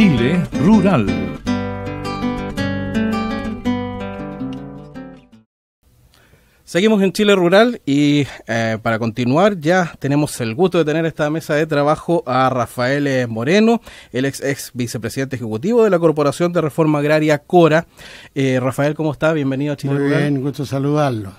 Chile Rural. Seguimos en Chile Rural y eh, para continuar ya tenemos el gusto de tener esta mesa de trabajo a Rafael eh, Moreno, el ex, ex vicepresidente ejecutivo de la Corporación de Reforma Agraria Cora. Eh, Rafael, ¿cómo está? Bienvenido a Chile Rural. Muy bien, gusto saludarlo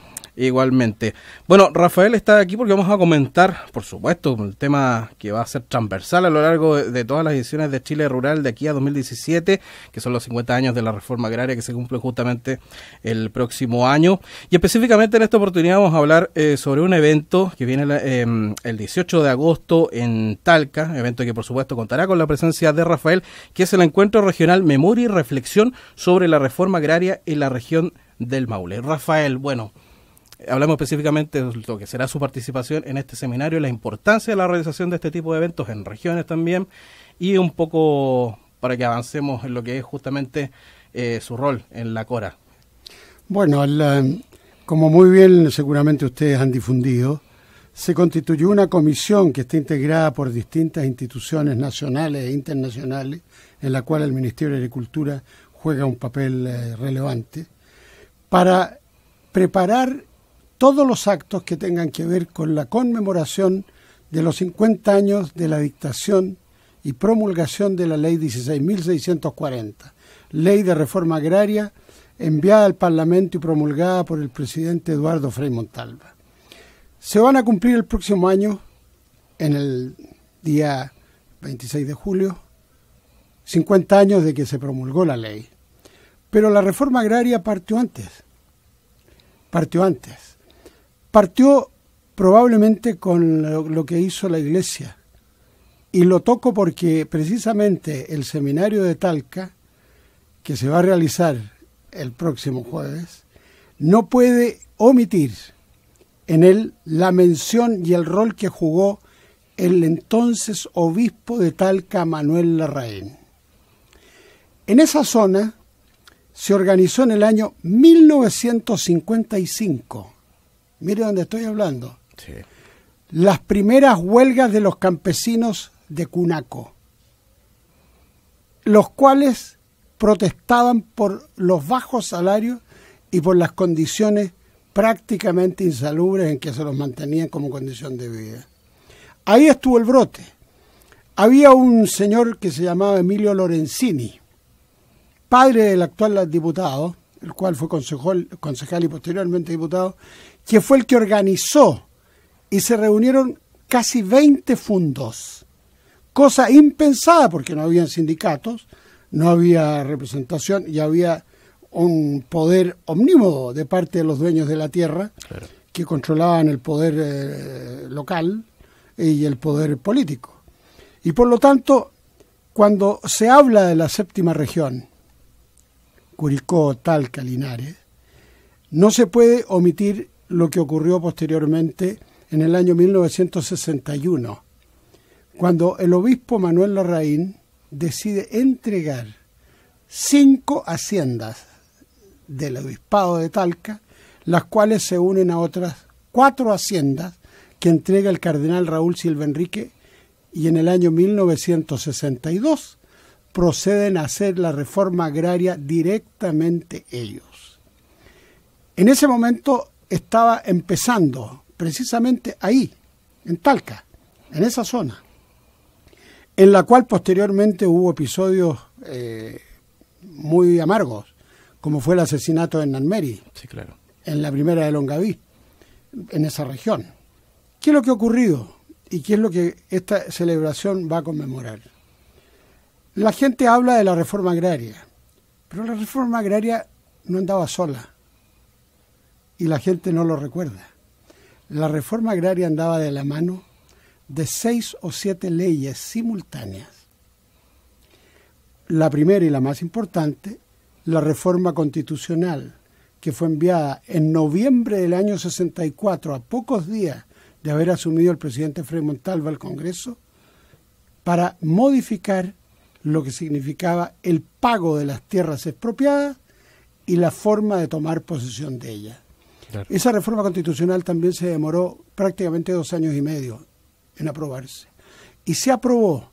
igualmente. Bueno, Rafael está aquí porque vamos a comentar, por supuesto, el tema que va a ser transversal a lo largo de, todas las ediciones de Chile Rural de aquí a 2017, que son los 50 años de la reforma agraria que se cumple justamente el próximo año. Y específicamente en esta oportunidad vamos a hablar eh, sobre un evento que viene eh, el 18 de agosto en Talca, evento que por supuesto contará con la presencia de Rafael, que es el encuentro regional Memoria y Reflexión sobre la reforma agraria en la región del Maule. Rafael, bueno, Hablamos específicamente de lo que será su participación en este seminario, la importancia de la realización de este tipo de eventos en regiones también y un poco para que avancemos en lo que es justamente eh, su rol en la CORA. Bueno, como muy bien seguramente ustedes han difundido, se constituyó una comisión que está integrada por distintas instituciones nacionales e internacionales, en la cual el Ministerio de Agricultura juega un papel eh, relevante, para preparar todos los actos que tengan que ver con la conmemoración de los 50 años de la dictación y promulgación de la Ley 16.640, Ley de Reforma Agraria, enviada al Parlamento y promulgada por el presidente Eduardo Frei Montalva. Se van a cumplir el próximo año, en el día 26 de julio, 50 años de que se promulgó la ley. Pero la reforma agraria partió antes, partió antes partió probablemente con lo, que hizo la iglesia. Y lo toco porque precisamente el seminario de Talca, que se va a realizar el próximo jueves, no puede omitir en él la mención y el rol que jugó el entonces obispo de Talca, Manuel Larraín. En esa zona se organizó en el año 1955 mire dónde estoy hablando. Las primeras huelgas de los campesinos de Cunaco, los cuales protestaban por los bajos salarios y por las condiciones prácticamente insalubres en que se los mantenían como condición de vida. Ahí estuvo el brote. Había un señor que se llamaba Emilio Lorenzini, padre del actual diputado, el cual fue concejal y posteriormente diputado, que fue el que organizó y se reunieron casi 20 fundos, cosa impensada porque no había sindicatos, no había representación y había un poder omnímodo de parte de los dueños de la tierra que controlaban el poder eh, local y el poder político. Y por lo tanto, cuando se habla de la séptima región, Curicó, Talca, Linares, no se puede omitir lo que ocurrió posteriormente en el año 1961, cuando el obispo Manuel Larraín decide entregar cinco haciendas del obispado de Talca, las cuales se unen a otras cuatro haciendas que entrega el cardenal Raúl Silva Enrique y en el año 1962 proceden a hacer la reforma agraria directamente ellos. En ese momento estaba empezando, precisamente ahí, en Talca, en esa zona, en la cual posteriormente hubo episodios eh, muy amargos, como fue el asesinato de Nanmeri, sí, claro. en la primera de Longaví, en esa región. ¿Qué es lo que ha ocurrido y qué es lo que esta celebración va a conmemorar? La gente habla de la reforma agraria, pero la reforma agraria no andaba sola y la gente no lo recuerda. La reforma agraria andaba de la mano de seis o siete leyes simultáneas. La primera y la más importante, la reforma constitucional, que fue enviada en noviembre del año 64, a pocos días de haber asumido el presidente Fred Montalva al Congreso, para modificar lo que significaba el pago de las tierras expropiadas y la forma de tomar posesión de ellas. Esa reforma constitucional también se demoró prácticamente dos años y medio en aprobarse. Y se aprobó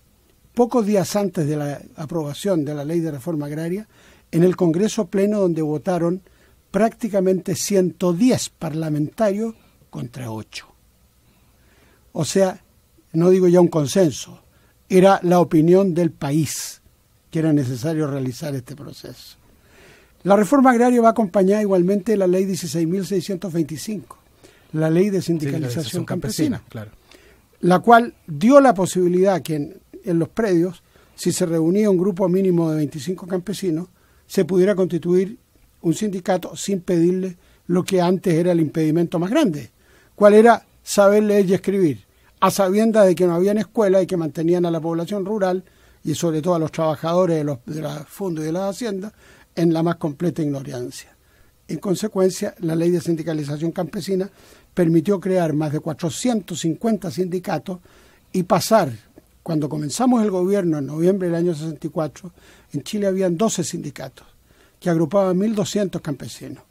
pocos días antes de la aprobación de la ley de reforma agraria en el Congreso Pleno donde votaron prácticamente 110 parlamentarios contra 8. O sea, no digo ya un consenso, era la opinión del país que era necesario realizar este proceso. La reforma agraria va acompañada igualmente de la ley 16.625, la ley de sindicalización campesina, claro. la cual dio la posibilidad que en, los predios, si se reunía un grupo mínimo de 25 campesinos, se pudiera constituir un sindicato sin pedirle lo que antes era el impedimento más grande, cuál era saber leer y escribir, a sabiendas de que no habían escuela y que mantenían a la población rural y sobre todo a los trabajadores de, los, de fondos y de las haciendas en la más completa ignorancia. En consecuencia, la ley de sindicalización campesina permitió crear más de 450 sindicatos y pasar, cuando comenzamos el gobierno en noviembre del año 64, en Chile habían 12 sindicatos que agrupaban 1.200 campesinos.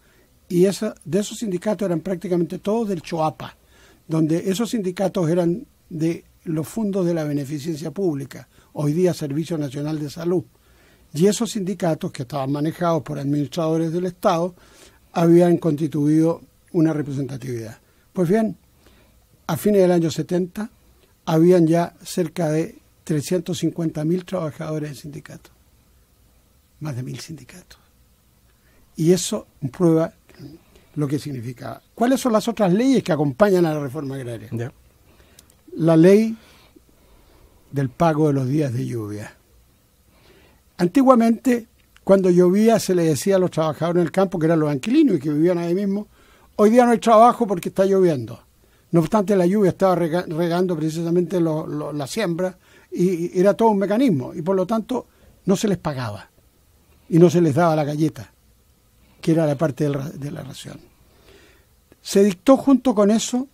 Y de esos sindicatos eran prácticamente todos del Choapa, donde esos sindicatos eran de los fondos de la beneficencia pública, hoy día Servicio Nacional de Salud y esos sindicatos que estaban manejados por administradores del Estado habían constituido una representatividad. Pues bien, a fines del año 70 habían ya cerca de 350.000 trabajadores en sindicatos, más de mil sindicatos. Y eso prueba lo que significaba. ¿Cuáles son las otras leyes que acompañan a la reforma agraria? La ley del pago de los días de lluvia. Antiguamente, cuando llovía, se le decía a los trabajadores en el campo, que eran los anquilinos y que vivían ahí mismo, hoy día no hay trabajo porque está lloviendo. No obstante, la lluvia estaba regando precisamente la siembra y era todo un mecanismo. Y por lo tanto, no se les pagaba y no se les daba la galleta, que era la parte de la ración. Se dictó junto con eso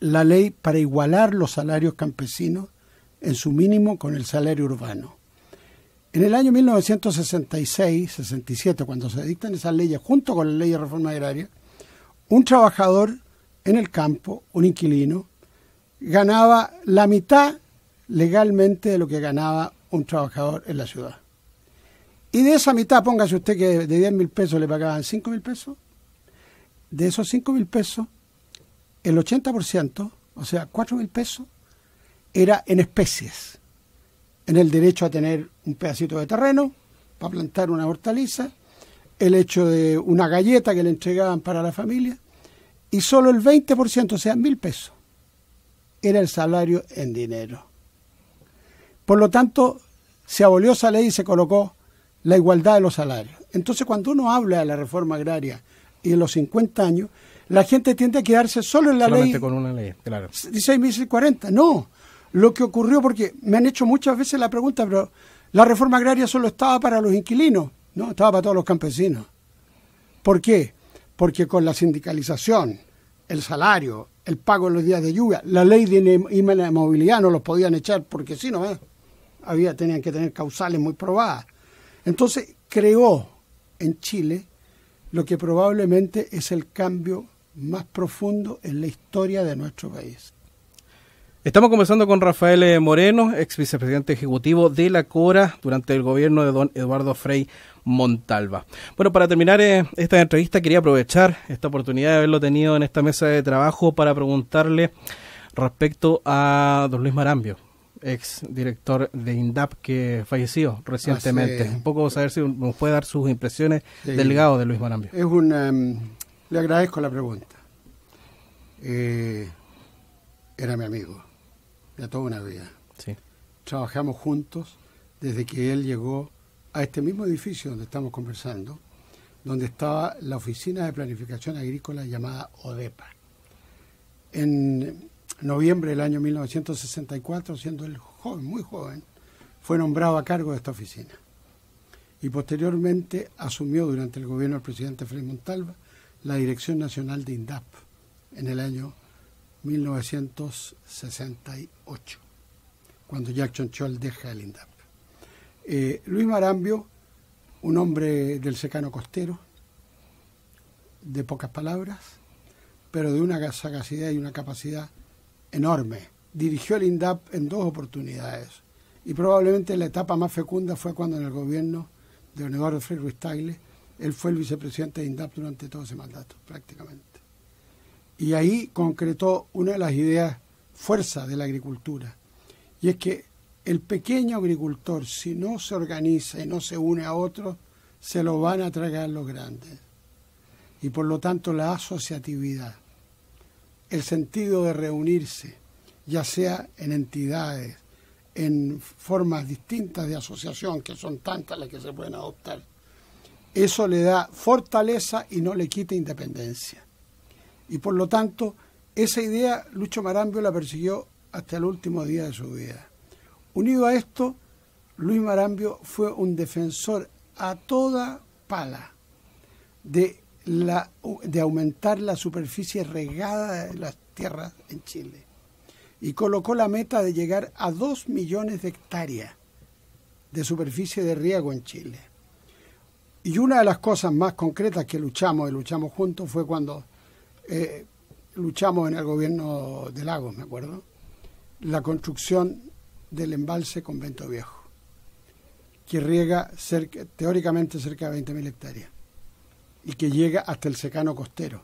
la ley para igualar los salarios campesinos en su mínimo con el salario urbano. En el año 1966-67, cuando se dictan esas leyes junto con la ley de reforma agraria, un trabajador en el campo, un inquilino, ganaba la mitad legalmente de lo que ganaba un trabajador en la ciudad. Y de esa mitad, póngase usted que de 10 mil pesos le pagaban 5 mil pesos, de esos 5 mil pesos, el 80%, o sea, 4 mil pesos, era en especies en el derecho a tener un pedacito de terreno para plantar una hortaliza, el hecho de una galleta que le entregaban para la familia, y solo el 20%, o sea, mil pesos, era el salario en dinero. Por lo tanto, se abolió esa ley y se colocó la igualdad de los salarios. Entonces, cuando uno habla de la reforma agraria y en los 50 años, la gente tiende a quedarse solo en la ley. con una ley, claro. No, lo que ocurrió, porque me han hecho muchas veces la pregunta, pero la reforma agraria solo estaba para los inquilinos, no estaba para todos los campesinos. ¿Por qué? Porque con la sindicalización, el salario, el pago en los días de lluvia, la ley de movilidad no los podían echar porque sí, no había tenían que tener causales muy probadas. Entonces creó en Chile lo que probablemente es el cambio más profundo en la historia de nuestro país. Estamos conversando con Rafael eh, Moreno, ex vicepresidente ejecutivo de la CORA durante el gobierno de don Eduardo Frei Montalva. Bueno, para terminar eh, esta entrevista quería aprovechar esta oportunidad de haberlo tenido en esta mesa de trabajo para preguntarle respecto a don Luis Marambio, ex director de INDAP que falleció recientemente. Un poco saber si nos puede dar sus impresiones delgado del legado de Luis Marambio. Es em, le agradezco la pregunta. Eh, era mi amigo de toda una vida. Trabajamos juntos desde que él llegó a este mismo edificio donde estamos conversando, donde estaba la oficina de planificación agrícola llamada ODEPA. En noviembre del año 1964, siendo él joven, muy joven, fue nombrado a cargo de esta oficina. Y posteriormente asumió durante el gobierno del presidente Frei Montalva la Dirección Nacional de INDAP en el año 1968, cuando Jack Chonchol deja el INDAP. Eh, Luis Marambio, un hombre del secano costero, de pocas palabras, pero de una sagacidad y una capacidad enorme. Dirigió el INDAP en dos oportunidades y probablemente la etapa más fecunda fue cuando en el gobierno de Leonardo Frei Ruiz él fue el vicepresidente de INDAP durante todo ese mandato, prácticamente y ahí concretó una de las ideas fuerza de la agricultura, y es que el pequeño agricultor, si no se organiza y no se une a otros, se lo van a tragar los grandes. Y por lo tanto la asociatividad, el sentido de reunirse, ya sea en entidades, en formas distintas de asociación, que son tantas las que se pueden adoptar, eso le da fortaleza y no le quita independencia. Y por lo tanto, esa idea Lucho Marambio la persiguió hasta el último día de su vida. Unido a esto, Luis Marambio fue un defensor a toda pala de, la, de aumentar la superficie regada de las tierras en Chile y colocó la meta de llegar a dos millones de hectáreas de superficie de riego en Chile. Y una de las cosas más concretas que luchamos y luchamos juntos fue cuando eh, luchamos en el gobierno de Lagos, me acuerdo, la construcción del embalse Convento Viejo, que riega cerca, teóricamente cerca de 20.000 hectáreas y que llega hasta el secano costero.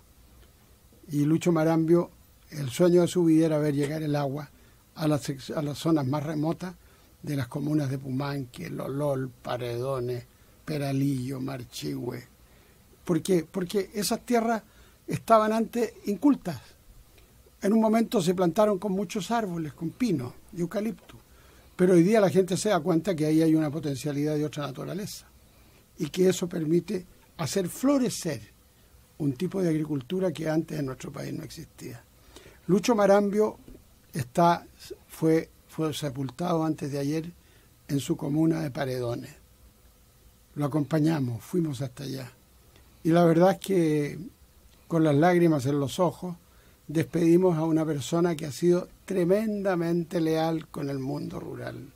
Y Lucho Marambio, el sueño de su vida era ver llegar el agua a las, a las zonas más remotas de las comunas de Pumanque, Lolol, Paredones, Peralillo, Marchigüe. ¿Por qué? Porque esas tierras estaban antes incultas. En un momento se plantaron con muchos árboles, con pinos y eucalipto. Pero hoy día la gente se da cuenta que ahí hay una potencialidad de otra naturaleza y que eso permite hacer florecer un tipo de agricultura que antes en nuestro país no existía. Lucho Marambio está, fue, fue sepultado antes de ayer en su comuna de Paredones. Lo acompañamos, fuimos hasta allá. Y la verdad es que con las lágrimas en los ojos, despedimos a una persona que ha sido tremendamente leal con el mundo rural.